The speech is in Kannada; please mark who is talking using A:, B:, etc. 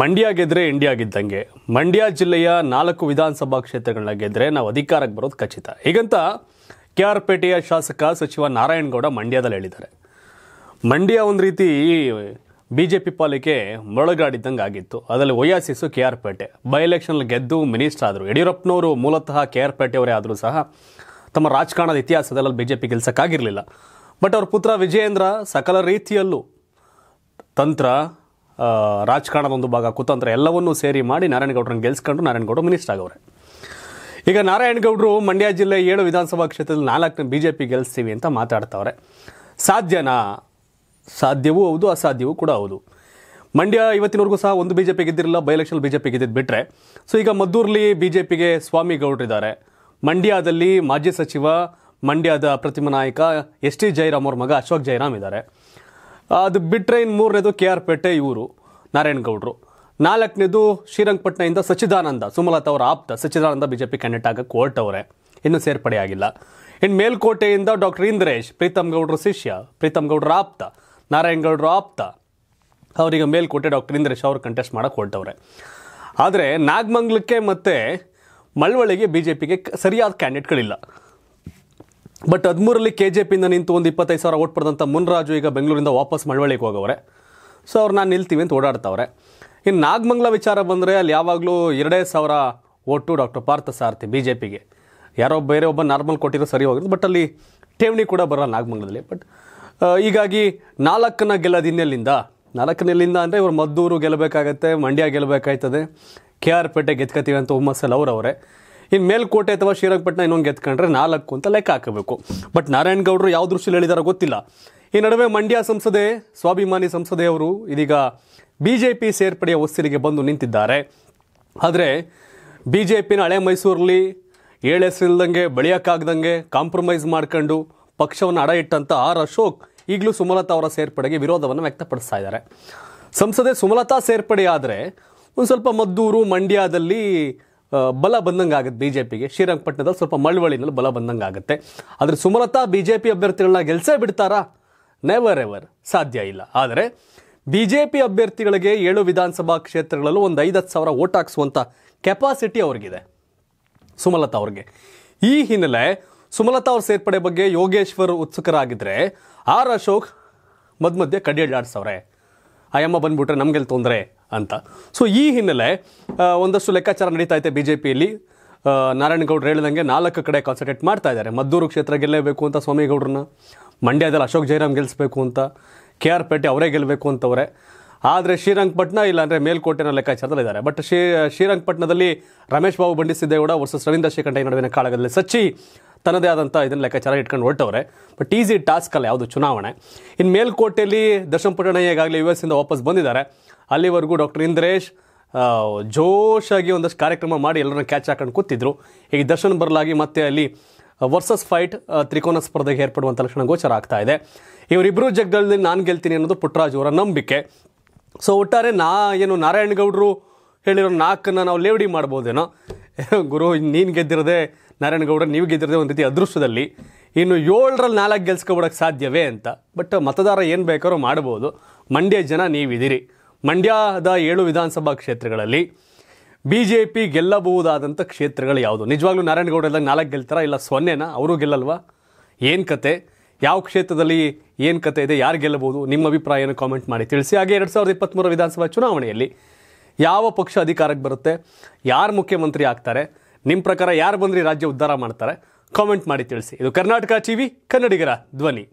A: ಮಂಡ್ಯ ಗೆದ್ರೆ ಇಂಡಿಯಾ ಗೆದ್ದಂಗೆ ಮಂಡ್ಯ ಜಿಲ್ಲೆಯ ನಾಲ್ಕು ವಿಧಾನಸಭಾ ಕ್ಷೇತ್ರಗಳನ್ನ ಗೆದ್ರೆ ನಾವು ಅಧಿಕಾರಕ್ಕೆ ಬರೋದು ಖಚಿತ ಹೀಗಂತ ಕೆ ಆರ್ ಪೇಟೆಯ ಶಾಸಕ ಸಚಿವ ನಾರಾಯಣಗೌಡ ಮಂಡ್ಯದಲ್ಲಿ ಹೇಳಿದ್ದಾರೆ ಮಂಡ್ಯ ಒಂದು ರೀತಿ ಬಿ ಜೆ ಪಿ ಪಾಲಿಕೆ ಮೊಳಗಾಡಿದ್ದಂಗೆ ಆಗಿತ್ತು ಅದರಲ್ಲಿ ಎಸ್ ಕೆ ಆರ್ ಪೇಟೆ ಬೈ ಎಲೆಕ್ಷನಲ್ಲಿ ಗೆದ್ದು ಮಿನಿಸ್ಟರ್ ಆದರು ಯಡಿಯೂರಪ್ಪನವರು ಮೂಲತಃ ಕೆ ಆರ್ ಪೇಟೆಯವರೇ ಆದರೂ ಸಹ ತಮ್ಮ ರಾಜಕಾರಣದ ಇತಿಹಾಸದಲ್ಲಿ ಬಿ ಜೆ ಪಿ ಗೆಲ್ಸೋಕ್ಕಾಗಿರಲಿಲ್ಲ ಬಟ್ ಅವ್ರ ಪುತ್ರ ವಿಜಯೇಂದ್ರ ಸಕಲ ರೀತಿಯಲ್ಲೂ ತಂತ್ರ ರಾಜಕಾರಣದ ಒಂದು ಭಾಗ ಕುತಂತ್ರ ಎಲ್ಲವನ್ನೂ ಸೇರಿ ಮಾಡಿ ನಾರಾಯಣಗೌಡರನ್ನು ಗೆಲ್ಸ್ಕೊಂಡು ನಾರಾಯಣಗೌಡರು ಮಿನಿಸ್ಟರ್ ಆಗವ್ರೆ ಈಗ ನಾರಾಯಣಗೌಡರು ಮಂಡ್ಯ ಜಿಲ್ಲೆ ಏಳು ವಿಧಾನಸಭಾ ಕ್ಷೇತ್ರದಲ್ಲಿ ನಾಲ್ಕನೇ ಬಿ ಜೆ ಪಿ ಗೆಲ್ಲಿಸ್ತೀವಿ ಅಂತ ಮಾತಾಡ್ತಾವ್ರೆ ಸಾಧ್ಯನಾ ಸಾಧ್ಯವೂ ಹೌದು ಅಸಾಧ್ಯವೂ ಕೂಡ ಹೌದು ಮಂಡ್ಯ ಇವತ್ತಿನವರೆಗೂ ಸಹ ಒಂದು ಬಿ ಜೆ ಪಿ ಗೆದ್ದಿರಲಿಲ್ಲ by election B J P ಗೆದ್ದಿದ್ದು ಬಿಟ್ಟರೆ ಸೊ ಈಗ ಮದ್ದೂರಲ್ಲಿ ಬಿ ಜೆ ಪಿಗೆ ಸ್ವಾಮಿ ಮಂಡ್ಯದಲ್ಲಿ ಮಾಜಿ ಸಚಿವ ಮಂಡ್ಯದ ಪ್ರತಿಮಾ ನಾಯಕ ಎಸ್ ಟಿ ಜಯರಾಮ್ ಅವ್ರ ಮಗ ಅಶೋಕ್ ಜೈರಾಮ್ ಇದ್ದಾರೆ ಅದು ಬಿಟ್ಟರೆ ಇನ್ನು ಮೂರನೇದು ಕೆ ಆರ್ ಪೇಟೆ ಇವರು ನಾರಾಯಣಗೌಡರು ನಾಲ್ಕನೇದು ಶ್ರೀರಂಗಪಟ್ಟಣದಿಂದ ಸಚ್ಚಿದಾನಂದ ಸುಮಲತಾ ಅವರ ಆಪ್ತ ಸಚ್ಚಿದಾನಂದ ಬಿಜೆಪಿ ಕ್ಯಾಂಡಿಡೇಟ್ ಆಗಕ್ಕೆ ಹೊರಟವ್ರೆ ಇನ್ನೂ ಸೇರ್ಪಡೆಯಾಗಿಲ್ಲ ಸೇರ್ಪಡೆಯಾಗಿಲ್ಲ ಇನ್ನು ಮೇಲ್ಕೋಟೆಯಿಂದ ಡಾಕ್ಟರ್ ಇಂದ್ರೇಶ್ ಪ್ರೀತಮ್ ಗೌಡ್ರ ಶಿಷ್ಯ ಪ್ರೀತಮ್ ಗೌಡ್ರ ಆಪ್ತ ನಾರಾಯಣಗೌಡರು ಆಪ್ತ ಅವರಿಗೆ ಮೇಲ್ಕೋಟೆ ಡಾಕ್ಟರ್ ಇಂದ್ರೇಶ್ ಅವರು ಕಂಟೆಸ್ಟ್ ಮಾಡಕ್ಕೆ ಹೊರಟವ್ರೆ ಆದರೆ ನಾಗಮಂಗ್ಲಕ್ಕೆ ಮತ್ತು ಮಳವಳ್ಳಿಗೆ ಬಿ ಜೆ ಪಿಗೆ ಸರಿಯಾದ ಕ್ಯಾಂಡಿಡೇಟ್ಗಳಿಲ್ಲ ಬಟ್ ಹದಿಮೂರಲ್ಲಿ ಕೆ ಜೆ ಪಿಯಿಂದ ನಿಂತು ಒಂದು ಇಪ್ಪತ್ತೈದು ಸಾವಿರ ಓಟ್ ಪಡೆದಂಥ ಮುನ್ರಾಜು ಈಗ ಬೆಂಗಳೂರಿಂದ ವಾಪಸ್ ಮಳವಳ್ಳಿಗೆ ಹೋಗವ್ರೆ ಸೊ ಅವ್ರು ನಾನು ನಿಲ್ತೀವಿ ಅಂತ ಓಡಾಡ್ತವ್ರೆ ಇನ್ನು ನಾಗಮಂಗ್ಲ ವಿಚಾರ ಬಂದರೆ ಅಲ್ಲಿ ಯಾವಾಗಲೂ ಎರಡೇ ಸಾವಿರ vote doctor Partha Sarathi B J ಪಿಗೆ ಯಾರೋ ಬೇರೆ ಒಬ್ಬ ನಾರ್ಮಲ್ ಕೊಟ್ಟಿರೋ ಸರಿ ಹೋಗಿರೋದು ಬಟ್ ಅಲ್ಲಿ ಠೇವಣಿ ಕೂಡ ಬರೋಲ್ಲ ನಾಗಮಂಗ್ಲದಲ್ಲಿ ಬಟ್ ಹೀಗಾಗಿ ನಾಲ್ಕನ ಗೆಲ್ಲದ ಇನ್ನೆಲ್ಲಿಂದ ನಾಲ್ಕನೆಲ್ಲಿಂದ ಅಂದರೆ ಇವರು ಮದ್ದೂರು ಗೆಲ್ಲಬೇಕಾಗತ್ತೆ ಮಂಡ್ಯ ಗೆಲ್ಲಬೇಕಾಯ್ತದೆ ಕೆ ಆರ್ ಪೇಟೆ ಗೆದ್ಕತೀವಿ ಅಂತ ಹುಮ್ಮಸ್ಸಲ್ಲಿ ಅವರವರೇ ಇನ್ನು ಮೇಲ್ಕೋಟೆ ಅಥವಾ ಶ್ರೀರಂಗಪಟ್ಟಣ ಇನ್ನೊಂದು ಎತ್ಕೊಂಡ್ರೆ ನಾಲ್ಕು ಅಂತ ಲೆಕ್ಕ ಹಾಕಬೇಕು ಬಟ್ ನಾರಾಯಣ್ ಗೌಡರು ಯಾವ ದೃಷ್ಟಿಯಲ್ಲಿ ಹೇಳಿದಾರೋ ಗೊತ್ತಿಲ್ಲ ಈ ನಡುವೆ ಮಂಡ್ಯ ಸಂಸದೆ ಸ್ವಾಭಿಮಾನಿ ಸಂಸದೆಯವರು ಇದೀಗ ಬಿ ಜೆ ಪಿ ಸೇರ್ಪಡೆಯ ಒಸ್ತಿರಿಗೆ ಬಂದು ನಿಂತಿದ್ದಾರೆ ಆದರೆ ಬಿ ಜೆ ಪಿನ ಹಳೆ ಮೈಸೂರಲ್ಲಿ ಸಿಲ್ದಂಗೆ ಬೆಳೆಯೋಕ್ಕಾಗ್ದಂಗೆ ಕಾಂಪ್ರಮೈಸ್ ಮಾಡ್ಕೊಂಡು ಪಕ್ಷವನ್ನು ಅಡ ಇಟ್ಟಂಥ ಆರ್ ಅಶೋಕ್ ಈಗಲೂ ಸುಮಲತಾ ಅವರ ಸೇರ್ಪಡೆಗೆ ವಿರೋಧವನ್ನು ವ್ಯಕ್ತಪಡಿಸ್ತಾ ಇದ್ದಾರೆ ಸಂಸದೆ ಸುಮಲತಾ ಸೇರ್ಪಡೆ ಒಂದು ಸ್ವಲ್ಪ ಮದ್ದೂರು ಮಂಡ್ಯದಲ್ಲಿ ಬಲ ಬಂದಂಗೆ ಆಗುತ್ತೆ ಬಿ ಜೆ ಪಿಗೆ ಶ್ರೀರಂಗಪಟ್ಟಣದಲ್ಲಿ ಸ್ವಲ್ಪ ಮಳವಳ್ಳಿನಲ್ಲಿ ಬಲ ಬಂದಂಗೆ ಆಗುತ್ತೆ ಆದರೆ ಸುಮಲತಾ ಬಿ ಜೆ ಪಿ ಅಭ್ಯರ್ಥಿಗಳನ್ನ ಗೆಲ್ಸೇ ಬಿಡ್ತಾರಾ ನೆವರ್ ಎವರ್ ಸಾಧ್ಯ ಇಲ್ಲ ಆದರೆ ಬಿ ಜೆ ಪಿ ಅಭ್ಯರ್ಥಿಗಳಿಗೆ ಏಳು ವಿಧಾನಸಭಾ ಕ್ಷೇತ್ರಗಳಲ್ಲೂ ಒಂದು ಐದು ಹತ್ತು ಸಾವಿರ ಓಟ್ ಹಾಕ್ಸುವಂಥ ಕೆಪಾಸಿಟಿ ಅವ್ರಿಗಿದೆ ಸುಮಲತಾ ಅವ್ರಿಗೆ ಈ ಹಿನ್ನೆಲೆ ಸುಮಲತಾ ಅವ್ರ ಸೇರ್ಪಡೆ ಬಗ್ಗೆ ಯೋಗೇಶ್ವರ್ ಉತ್ಸುಕರಾಗಿದ್ದರೆ ಆರ್ ಅಶೋಕ್ ಮಧ್ಯೆ ಮಧ್ಯ ಆ ಆಯಮ್ಮ ಬಂದ್ಬಿಟ್ರೆ ನಮಗೆಲ್ಲಿ ತೊಂದರೆ ಅಂತ ಸೊ ಈ ಹಿನ್ನೆಲೆ ಒಂದಷ್ಟು ಲೆಕ್ಕಾಚಾರ ನಡೀತಾ ಇದೆ ಬಿ ಜೆ ಪಿಯಲ್ಲಿ ನಾರಾಯಣಗೌಡರು ಹೇಳಿದಂಗೆ ನಾಲ್ಕು ಕಡೆ ಕಾನ್ಸಂಟ್ರೇಟ್ ಮಾಡ್ತಾ ಇದ್ದಾರೆ ಮದ್ದೂರು ಕ್ಷೇತ್ರ ಗೆಲ್ಲಬೇಕು ಅಂತ ಸ್ವಾಮಿಗೌಡ್ರನ್ನ ಮಂಡ್ಯದಲ್ಲಿ ಅಶೋಕ್ ಜೈರಾಮ್ ಗೆಲ್ಲಿಸಬೇಕು ಅಂತ ಕೆ ಆರ್ ಪೇಟೆ ಅವರೇ ಗೆಲ್ಲಬೇಕು ಅಂತವ್ರೆ ಆದರೆ ಶ್ರೀರಂಗಪಟ್ಟಣ ಇಲ್ಲಾಂದರೆ ಮೇಲ್ಕೋಟೆನ ಲೆಕ್ಕಾಚಾರದಲ್ಲಿದ್ದಾರೆ ಇದ್ದಾರೆ ಬಟ್ ಶ್ರೀ ಶ್ರೀರಂಗಪಟ್ಟಣದಲ್ಲಿ ರಮೇಶ್ ಬಾಬು ಬಂಡಿಸಿದ್ದೇಗೌಡ ವರ್ಷ ವರ್ಸಸ್ ರವೀಂದ್ರ ಶ್ರೀಕಂಠಯ್ಯ ನಡುವಿನ ಕಾಳಗದಲ್ಲಿ ಸಚ್ಚಿ ತನ್ನದೇ ಆದಂಥ ಇದನ್ನ ಲೆಕ್ಕಾಚಾರ ಇಟ್ಕೊಂಡು ಹೊರಟವ್ರೆ ಬಟ್ ಈಸಿ ಟಾಸ್ಕ್ ಅಲ್ಲ ಯಾವುದು ಚುನಾವಣೆ ಇನ್ನು ಮೇಲ್ಕೋಟೆಯಲ್ಲಿ ದರ್ಶನ್ ಪಟ್ಟಣ ಈಗಾಗಲೇ ಯು ಎಸ್ ಇಂದ ವಾಪಸ್ ಬಂದಿದ್ದಾರೆ ಅಲ್ಲಿವರೆಗೂ ಡಾಕ್ಟರ್ ಇಂದ್ರೇಶ್ ಜೋಶಾಗಿ ಒಂದಷ್ಟು ಕಾರ್ಯಕ್ರಮ ಮಾಡಿ ಎಲ್ಲರನ್ನ ಕ್ಯಾಚ್ ಹಾಕೊಂಡು ಕೂತಿದ್ರು ಈಗ ದರ್ಶನ್ ಬರಲಾಗಿ ಮತ್ತೆ ಅಲ್ಲಿ ವರ್ಸಸ್ ಫೈಟ್ ತ್ರಿಕೋನ ಸ್ಪರ್ಧೆಗೆ ಏರ್ಪಡುವಂಥ ಲಕ್ಷಣ ಗೋಚರ ಆಗ್ತಾ ಇದೆ ಇವರಿಬ್ಬರು ಜಗದಲ್ಲಿ ನಾನು ಗೆಲ್ತೀನಿ ಅನ್ನೋದು ಪುಟ್ಟರಾಜ್ ಅವರ ನಂಬಿಕೆ ಸೊ ಒಟ್ಟಾರೆ ನಾ ಏನು ನಾರಾಯಣಗೌಡರು ಹೇಳಿರೋ ನಾಲ್ಕನ್ನು ನಾವು ಲೇವಡಿ ಮಾಡ್ಬೋದೇನೋ ಗುರು ನೀನು ಗೆದ್ದಿರದೆ ನಾರಾಯಣಗೌಡ ನೀವು ಗೆದ್ದಿರೋದೇ ಒಂದು ರೀತಿ ಅದೃಷ್ಟದಲ್ಲಿ ಇನ್ನು ಏಳರಲ್ಲಿ ನಾಲ್ಕು ಗೆಲ್ಸ್ಕೊಬಿಡೋಕ್ಕೆ ಸಾಧ್ಯವೇ ಅಂತ ಬಟ್ ಮತದಾರ ಏನು ಬೇಕಾದ್ರೂ ಮಾಡ್ಬೋದು ಮಂಡ್ಯ ಜನ ನೀವಿದ್ದೀರಿ ಮಂಡ್ಯದ ಏಳು ವಿಧಾನಸಭಾ ಕ್ಷೇತ್ರಗಳಲ್ಲಿ ಬಿ ಜೆ ಪಿ ಗೆಲ್ಲಬಹುದಾದಂಥ ಕ್ಷೇತ್ರಗಳು ಯಾವುದು ನಿಜವಾಗ್ಲೂ ಎಲ್ಲ ನಾಲ್ಕು ಗೆಲ್ತಾರ ಇಲ್ಲ ಸೊನ್ನೆನಾ ಅವರು ಗೆಲ್ಲಲ್ವಾ ಏನು ಕತೆ ಯಾವ ಕ್ಷೇತ್ರದಲ್ಲಿ ಏನು ಕತೆ ಇದೆ ಯಾರು ಗೆಲ್ಲಬಹುದು ನಿಮ್ಮ ಅಭಿಪ್ರಾಯನ ಕಾಮೆಂಟ್ ಮಾಡಿ ತಿಳಿಸಿ ಹಾಗೆ ಎರಡು ಸಾವಿರದ ಇಪ್ಪತ್ತ್ಮೂರು ವಿಧಾನಸಭಾ ಚುನಾವಣೆಯಲ್ಲಿ ಯಾವ ಪಕ್ಷ ಅಧಿಕಾರಕ್ಕೆ ಬರುತ್ತೆ ಯಾರು ಮುಖ್ಯಮಂತ್ರಿ ಆಗ್ತಾರೆ ನಿಮ್ಮ ಪ್ರಕಾರ ಯಾರು ಬಂದ್ರಿ ರಾಜ್ಯ ಉದ್ಧಾರ ಮಾಡ್ತಾರೆ ಕಾಮೆಂಟ್ ಮಾಡಿ ತಿಳಿಸಿ ಇದು ಕರ್ನಾಟಕ ಟಿವಿ ಕನ್ನಡಿಗರ ಧ್ವನಿ